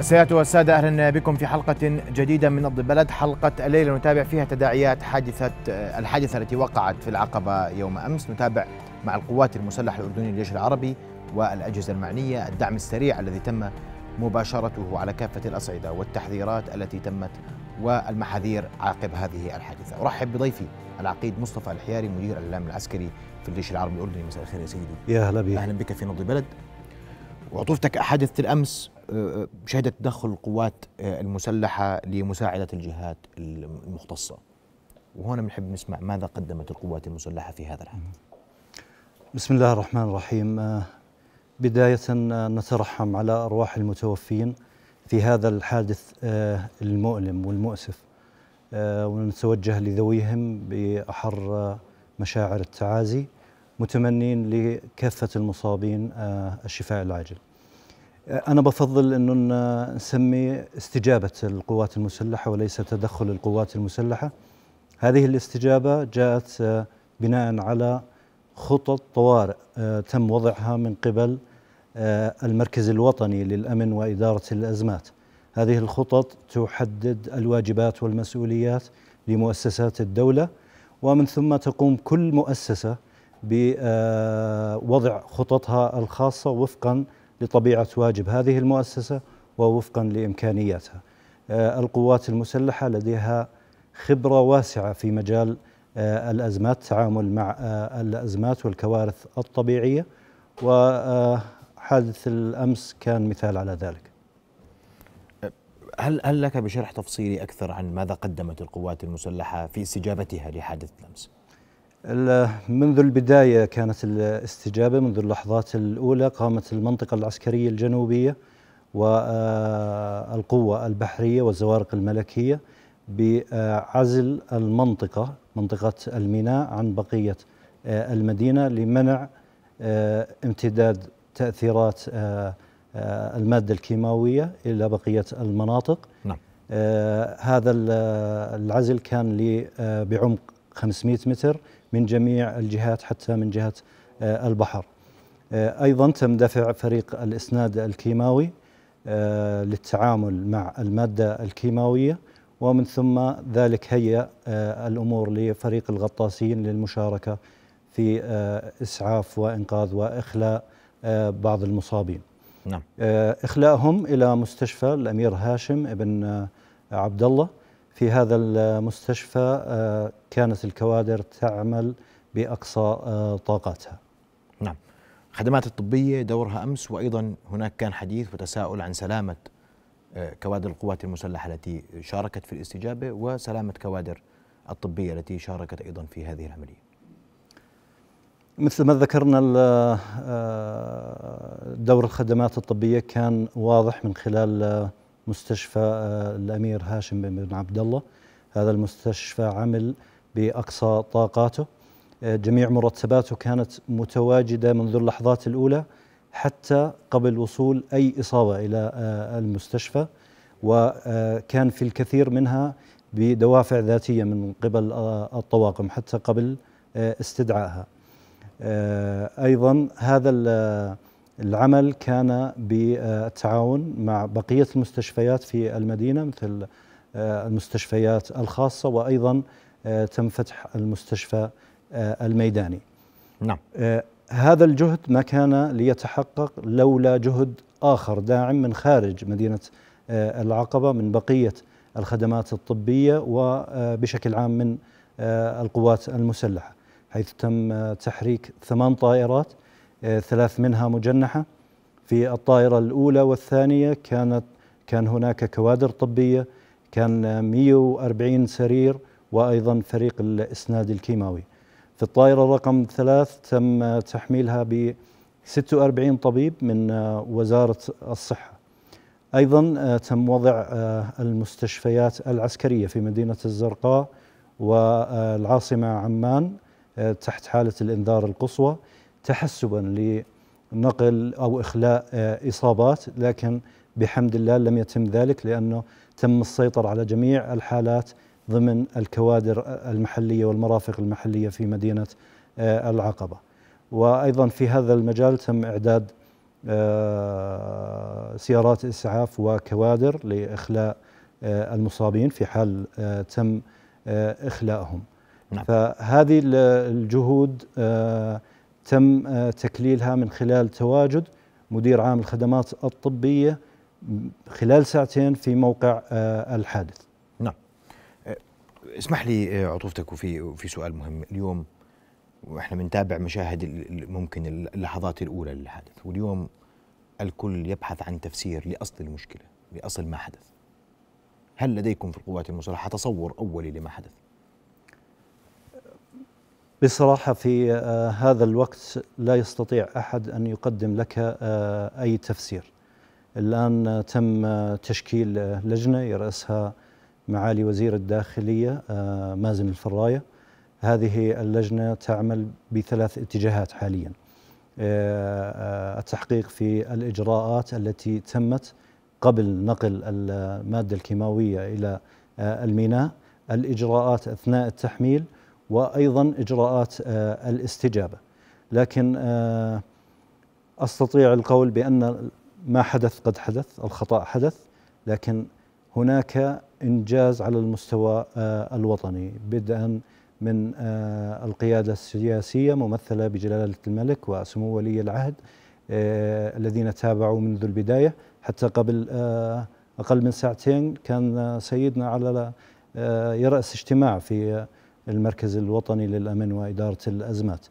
السيدات والسادة أهلا بكم في حلقة جديدة من نبض البلد حلقة الليلة نتابع فيها تداعيات حادثة آه، الحادثة التي وقعت في العقبة يوم أمس نتابع مع القوات المسلحة الأردنية الجيش العربي والأجهزة المعنية الدعم السريع الذي تم مباشرته على كافة الأصعدة والتحذيرات التي تمت والمحاذير عقب هذه الحادثة أرحب بضيفي العقيد مصطفى الحياري مدير الإعلام العسكري في الجيش العربي الأردني مساء الخير يا سيدي يا أهلا بك أهلا بك في نبض البلد وعطوفتك أحادثة الأمس شهدت تدخل القوات آه، المسلحة لمساعدة الجهات المختصة وهنا بنحب نسمع ماذا قدمت القوات المسلحة في هذا العام بسم الله الرحمن الرحيم آه، بداية آه، نترحم على أرواح المتوفين في هذا الحادث المؤلم والمؤسف ونتوجه لذويهم بأحر مشاعر التعازي متمنين لكافة المصابين الشفاء العاجل أنا بفضل أنه نسمي استجابة القوات المسلحة وليس تدخل القوات المسلحة هذه الاستجابة جاءت آه، بناء على خطط طوارئ آه، تم وضعها من قبل آه، المركز الوطني للأمن وإدارة الأزمات هذه الخطط تحدد الواجبات والمسؤوليات لمؤسسات الدولة ومن ثم تقوم كل مؤسسة بوضع خططها الخاصة وفقا لطبيعة واجب هذه المؤسسة ووفقا لإمكانياتها آه، القوات المسلحة لديها خبرة واسعة في مجال آه، الأزمات التعامل مع آه، الأزمات والكوارث الطبيعية وحادث الأمس كان مثال على ذلك هل هل لك بشرح تفصيلي اكثر عن ماذا قدمت القوات المسلحه في استجابتها لحادث الامس؟ منذ البداية كانت الاستجابة منذ اللحظات الأولى قامت المنطقة العسكرية الجنوبية والقوة آه، البحرية والزوارق الملكية بعزل المنطقة منطقة الميناء عن بقية آه، المدينة لمنع آه، امتداد تأثيرات المادة الكيماوية إلى بقية المناطق نعم. هذا العزل كان بعمق 500 متر من جميع الجهات حتى من جهة آه، البحر آه، أيضا تم دفع فريق الإسناد الكيماوي آه، للتعامل مع المادة الكيماوية ومن ثم ذلك هيأ الأمور لفريق الغطاسين للمشاركة في إسعاف وإنقاذ وإخلاء بعض المصابين نعم. إخلاءهم إلى مستشفى الأمير هاشم بن عبد الله في هذا المستشفى آه، كانت الكوادر تعمل باقصى آه، طاقاتها. نعم. الخدمات الطبيه دورها امس وايضا هناك كان حديث وتساؤل عن سلامه آه، كوادر القوات المسلحه التي شاركت في الاستجابه وسلامه كوادر الطبيه التي شاركت ايضا في هذه العمليه. مثل ما ذكرنا دور الخدمات الطبيه كان واضح من خلال مستشفى آه، الامير هاشم بن عبد الله هذا المستشفى عمل باقصى طاقاته آه، جميع مرتباته كانت متواجده منذ اللحظات الاولى حتى قبل وصول اي اصابه الى آه، المستشفى وكان في الكثير منها بدوافع ذاتيه من قبل الطواقم حتى قبل استدعائها ايضا هذا العمل كان بالتعاون مع بقية المستشفيات في المدينة مثل آه، المستشفيات الخاصة وأيضا آه، تم فتح المستشفى آه، الميداني نعم هذا الجهد ما كان ليتحقق لولا جهد آخر داعم من خارج مدينة العقبة من بقية الخدمات الطبية وبشكل عام من القوات المسلحة حيث تم تحريك ثمان طائرات ثلاث منها مجنحة في الطائرة الأولى والثانية كانت كان هناك كوادر طبية كان 140 سرير وأيضا فريق الإسناد الكيماوي في الطائرة رقم ثلاث تم تحميلها ب 46 طبيب من وزارة الصحة أيضا آه، تم وضع آه، المستشفيات العسكرية في مدينة الزرقاء والعاصمة آه، عمان تحت حالة الإنذار القصوى تحسبا لنقل أو إخلاء آه، إصابات لكن بحمد الله لم يتم ذلك لأنه تم السيطرة على جميع الحالات ضمن الكوادر المحلية والمرافق المحلية في مدينة آه، العقبة وأيضا في هذا المجال تم إعداد آه، سيارات إسعاف وكوادر لإخلاء المصابين في حال تم إخلاءهم نعم. فهذه الجهود تم آه، تكليلها من خلال تواجد مدير عام الخدمات الطبية خلال ساعتين في موقع آه، الحادث نعم آه، اسمح لي عطوفتك وفي في سؤال مهم اليوم واحنا بنتابع مشاهد ممكن اللحظات الاولى للحادث واليوم الكل يبحث عن تفسير لاصل المشكله لاصل ما حدث هل لديكم في القوات المسلحه تصور اولي لما حدث بصراحة في آه، هذا الوقت لا يستطيع أحد أن يقدم لك آه، أي تفسير الآن آه، تم تشكيل لجنة يرأسها معالي وزير الداخلية مازن الفراية هذه اللجنة تعمل بثلاث اتجاهات حاليا التحقيق في الإجراءات التي تمت قبل نقل المادة الكيماوية إلى الميناء الإجراءات أثناء التحميل وايضا اجراءات آه، الاستجابه لكن آه، استطيع القول بان ما حدث قد حدث الخطا حدث لكن هناك انجاز على المستوى آه، الوطني بدءا من القياده السياسيه ممثله بجلاله الملك وسمو ولي العهد الذين تابعوا منذ البدايه حتى قبل اقل من ساعتين كان سيدنا على يراس اجتماع في المركز الوطني للأمن وإدارة الأزمات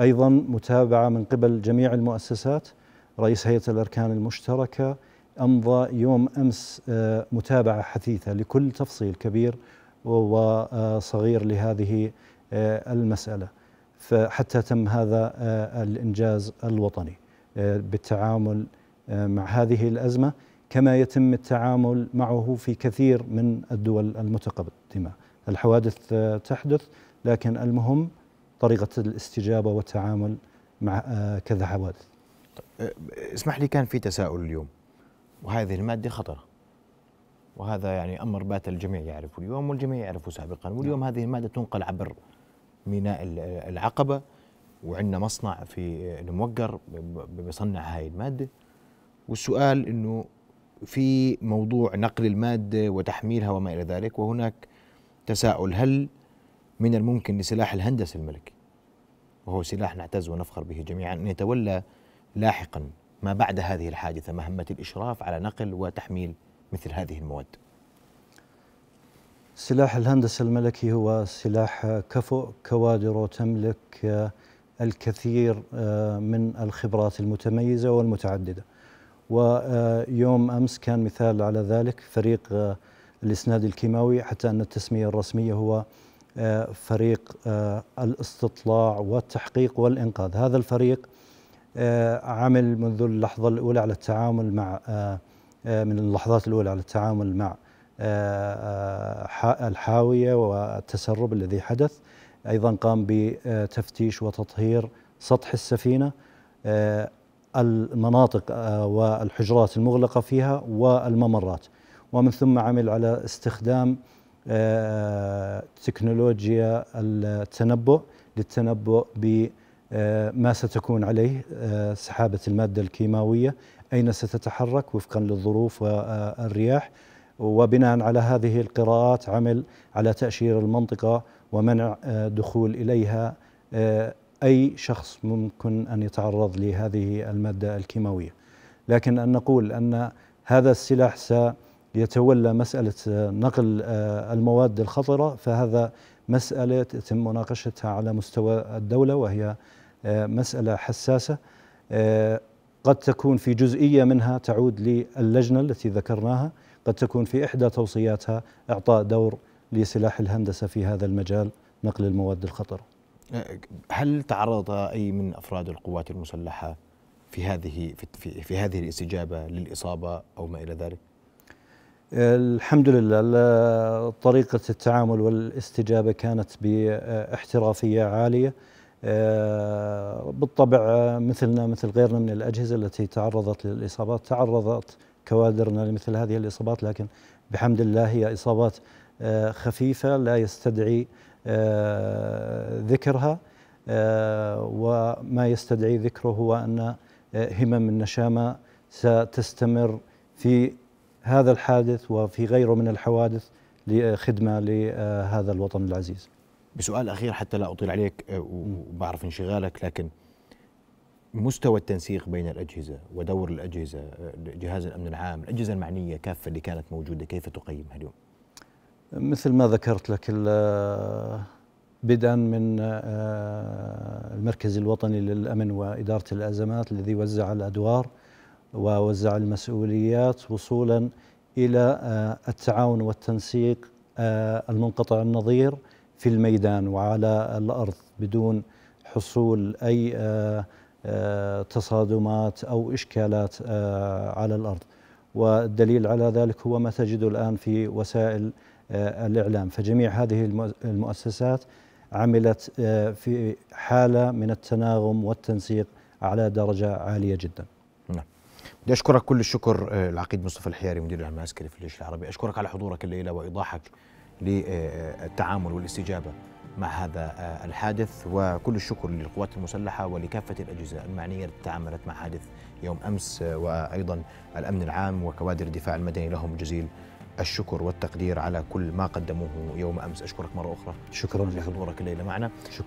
أيضا متابعة من قبل جميع المؤسسات رئيس هيئة الأركان المشتركة أمضى يوم أمس آه، متابعة حثيثة لكل تفصيل كبير وصغير آه، لهذه آه، المسألة فحتى تم هذا الإنجاز الوطني بالتعامل مع هذه الأزمة كما يتم التعامل معه في كثير من الدول المتقدمة الحوادث تحدث لكن المهم طريقة الاستجابة والتعامل مع آه، كذا حوادث طيب، اسمح لي كان في تساؤل اليوم وهذه المادة خطرة وهذا يعني أمر بات الجميع يعرفه اليوم والجميع يعرفه سابقا نعم. واليوم نعم. هذه المادة تنقل عبر ميناء العقبة وعندنا مصنع في آه، الموقر بيصنع هاي المادة والسؤال أنه في موضوع نقل المادة وتحميلها وما إلى ذلك وهناك تساؤل هل من الممكن لسلاح الهندسة الملكي وهو سلاح نعتز ونفخر به جميعا أن يتولى لاحقا ما بعد هذه الحادثة مهمة الإشراف على نقل وتحميل مثل هذه المواد سلاح الهندسة الملكي هو سلاح كفؤ كوادره تملك الكثير آه، من الخبرات المتميزة والمتعددة ويوم أمس كان مثال على ذلك فريق آه، الإسناد الكيماوي حتى أن التسمية الرسمية هو آه، فريق آه، الاستطلاع والتحقيق والإنقاذ هذا الفريق آه، عمل منذ اللحظة الأولى على التعامل مع من اللحظات الأولى على التعامل مع الحاوية والتسرب الذي حدث أيضا قام بتفتيش وتطهير سطح السفينة المناطق والحجرات المغلقة فيها والممرات ومن ثم عمل على استخدام آه، تكنولوجيا التنبؤ للتنبؤ بما آه، ستكون عليه آه، سحابة المادة الكيماوية أين ستتحرك وفقا للظروف والرياح وبناء على هذه القراءات عمل على تأشير المنطقة ومنع دخول إليها أي شخص ممكن أن يتعرض لهذه المادة الكيماوية لكن أن نقول أن هذا السلاح سيكون يتولى مسألة آه، نقل آه، المواد الخطرة فهذا مسألة يتم مناقشتها على مستوى الدولة وهي آه، مسألة حساسة قد تكون في جزئية منها تعود للجنة التي ذكرناها قد تكون في إحدى توصياتها إعطاء دور لسلاح الهندسة في هذا المجال نقل المواد الخطرة هل تعرض أي من أفراد القوات المسلحة في هذه في, في هذه الاستجابة للإصابة أو ما إلى ذلك؟ الحمد لله طريقة التعامل والاستجابة كانت باحترافية عالية آه، بالطبع مثلنا مثل غيرنا من الأجهزة التي تعرضت للإصابات تعرضت كوادرنا لمثل هذه الإصابات لكن بحمد الله هي إصابات آه، خفيفة لا يستدعي آه، ذكرها وما يستدعي ذكره هو أن همم النشامة ستستمر في هذا الحادث وفي غيره من الحوادث لخدمة لهذا الوطن العزيز بسؤال أخير حتى لا أطيل عليك أه، وبعرف انشغالك لكن مستوى التنسيق بين الأجهزة ودور الأجهزة أه، جهاز الأمن العام الأجهزة المعنية كافة اللي كانت موجودة كيف تقيمها اليوم؟ مثل ما ذكرت لك بدءا من أه، المركز الوطني للأمن وإدارة الأزمات الذي وزع الأدوار ووزع المسؤوليات وصولا الى آه، التعاون والتنسيق آه، المنقطع النظير في الميدان وعلى الارض بدون حصول اي آه، تصادمات او اشكالات على الارض والدليل على ذلك هو ما تجده الان في وسائل الاعلام فجميع هذه المؤسسات عملت في حاله من التناغم والتنسيق على درجه عاليه جدا بدي اشكرك كل الشكر آه، العقيد مصطفى الحياري مدير العام العسكري في الجيش العربي اشكرك على حضورك الليله وايضاحك للتعامل آه، آه، والاستجابه مع هذا الحادث وكل الشكر للقوات المسلحه ولكافه الاجهزه المعنيه التي تعاملت مع حادث يوم امس وايضا الامن العام وكوادر الدفاع المدني لهم جزيل الشكر والتقدير على كل ما قدموه يوم امس اشكرك مره اخرى شكرا لحضورك الليله معنا شكرا